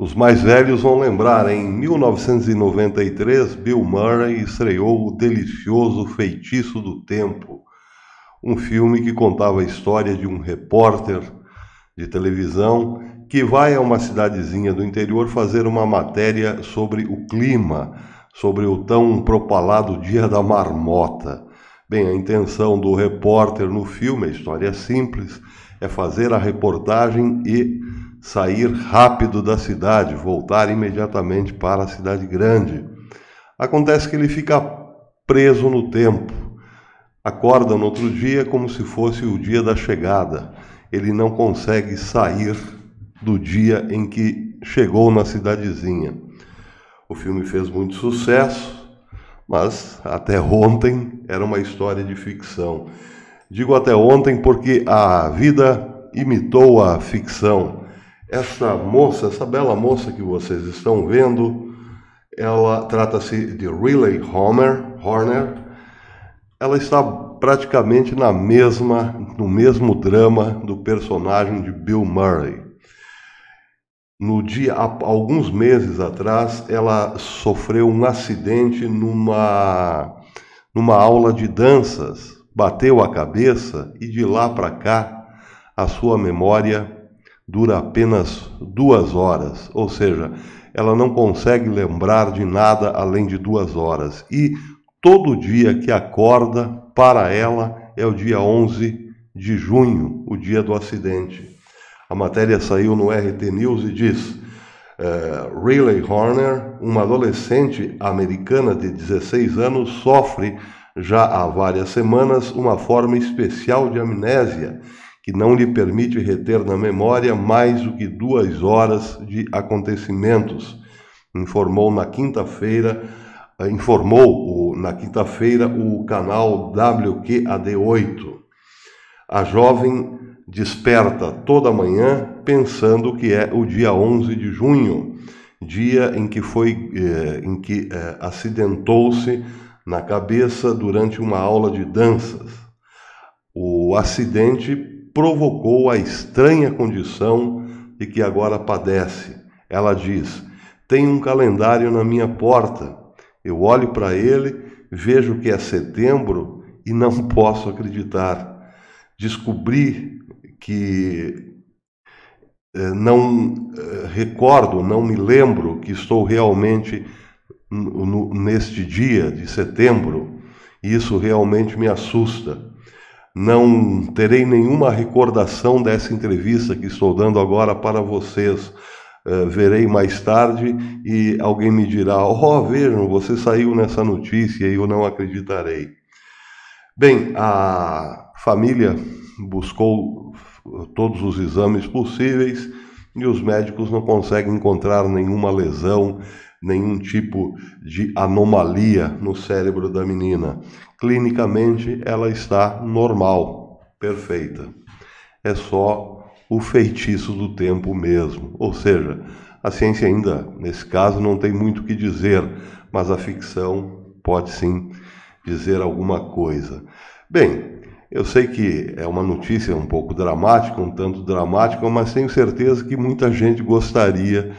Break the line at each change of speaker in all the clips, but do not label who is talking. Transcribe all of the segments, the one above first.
Os mais velhos vão lembrar, em 1993, Bill Murray estreou O Delicioso Feitiço do Tempo, um filme que contava a história de um repórter de televisão que vai a uma cidadezinha do interior fazer uma matéria sobre o clima, sobre o tão propalado Dia da Marmota. Bem, a intenção do repórter no filme, a história é simples, é fazer a reportagem e sair rápido da cidade, voltar imediatamente para a cidade grande. Acontece que ele fica preso no tempo. Acorda no outro dia como se fosse o dia da chegada. Ele não consegue sair do dia em que chegou na cidadezinha. O filme fez muito sucesso, mas até ontem era uma história de ficção. Digo até ontem porque a vida imitou a ficção. Essa moça, essa bela moça que vocês estão vendo, ela trata-se de Riley Homer, Horner. Ela está praticamente na mesma, no mesmo drama do personagem de Bill Murray. No dia, alguns meses atrás, ela sofreu um acidente numa, numa aula de danças, bateu a cabeça e de lá para cá a sua memória dura apenas duas horas, ou seja, ela não consegue lembrar de nada além de duas horas. E todo dia que acorda, para ela, é o dia 11 de junho, o dia do acidente. A matéria saiu no RT News e diz. Uh, Riley Horner, uma adolescente americana de 16 anos, sofre já há várias semanas uma forma especial de amnésia que não lhe permite reter na memória mais do que duas horas de acontecimentos, informou na quinta-feira, eh, informou na quinta-feira o canal WQAD8. A jovem desperta toda manhã pensando que é o dia 11 de junho, dia em que foi eh, em que eh, acidentou-se na cabeça durante uma aula de danças. O acidente provocou a estranha condição de que agora padece. Ela diz: Tenho um calendário na minha porta. Eu olho para ele, vejo que é setembro e não posso acreditar. Descobri que eh, não eh, recordo, não me lembro que estou realmente neste dia de setembro. E isso realmente me assusta não terei nenhuma recordação dessa entrevista que estou dando agora para vocês. Uh, verei mais tarde e alguém me dirá: Oh, vejam, você saiu nessa notícia e eu não acreditarei. Bem, a família buscou todos os exames possíveis e os médicos não conseguem encontrar nenhuma lesão nenhum tipo de anomalia no cérebro da menina. Clinicamente, ela está normal, perfeita. É só o feitiço do tempo mesmo. Ou seja, a ciência ainda, nesse caso, não tem muito o que dizer, mas a ficção pode sim dizer alguma coisa. Bem, eu sei que é uma notícia um pouco dramática, um tanto dramática, mas tenho certeza que muita gente gostaria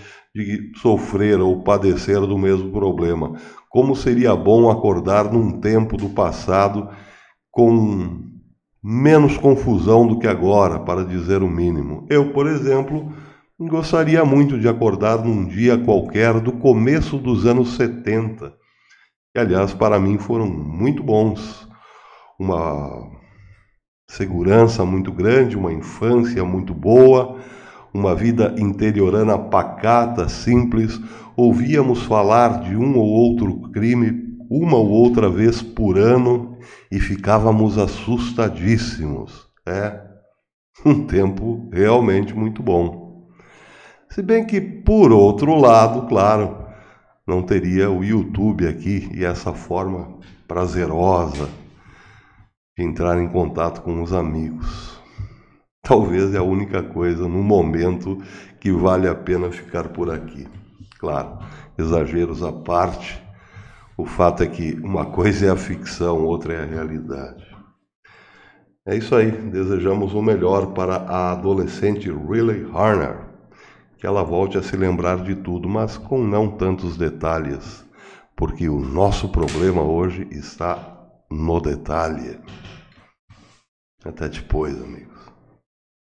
de sofrer ou padecer do mesmo problema. Como seria bom acordar num tempo do passado com menos confusão do que agora, para dizer o mínimo. Eu, por exemplo, gostaria muito de acordar num dia qualquer do começo dos anos 70, que aliás para mim foram muito bons. Uma segurança muito grande, uma infância muito boa uma vida interiorana pacata, simples, ouvíamos falar de um ou outro crime uma ou outra vez por ano e ficávamos assustadíssimos. É um tempo realmente muito bom. Se bem que, por outro lado, claro, não teria o YouTube aqui e essa forma prazerosa de entrar em contato com os amigos talvez é a única coisa no momento que vale a pena ficar por aqui. Claro, exageros à parte, o fato é que uma coisa é a ficção, outra é a realidade. É isso aí, desejamos o melhor para a adolescente Riley Harner, que ela volte a se lembrar de tudo, mas com não tantos detalhes, porque o nosso problema hoje está no detalhe. Até depois, amigos.